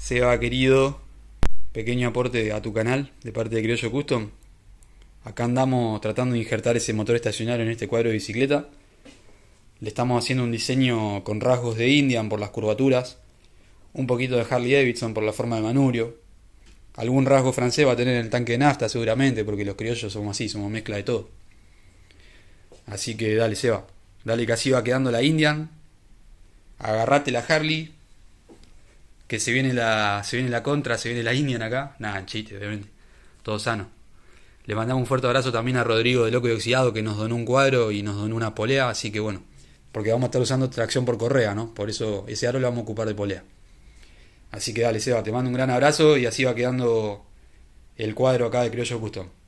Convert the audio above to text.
Seba, querido, pequeño aporte a tu canal de parte de Criollo Custom. Acá andamos tratando de injertar ese motor estacionario en este cuadro de bicicleta. Le estamos haciendo un diseño con rasgos de Indian por las curvaturas, un poquito de Harley Davidson por la forma de manurio. Algún rasgo francés va a tener el tanque de nafta seguramente, porque los criollos somos así, somos mezcla de todo. Así que dale, Seba. Dale que así va quedando la Indian. Agarrate la Harley, que se viene la se viene la contra, se viene la Indian acá. Nada, chiste, obviamente. Todo sano. Le mandamos un fuerte abrazo también a Rodrigo de Loco y Oxidado que nos donó un cuadro y nos donó una polea, así que bueno, porque vamos a estar usando tracción por correa, ¿no? Por eso ese aro lo vamos a ocupar de polea. Así que dale, Seba, te mando un gran abrazo y así va quedando el cuadro acá de Criollo Custom.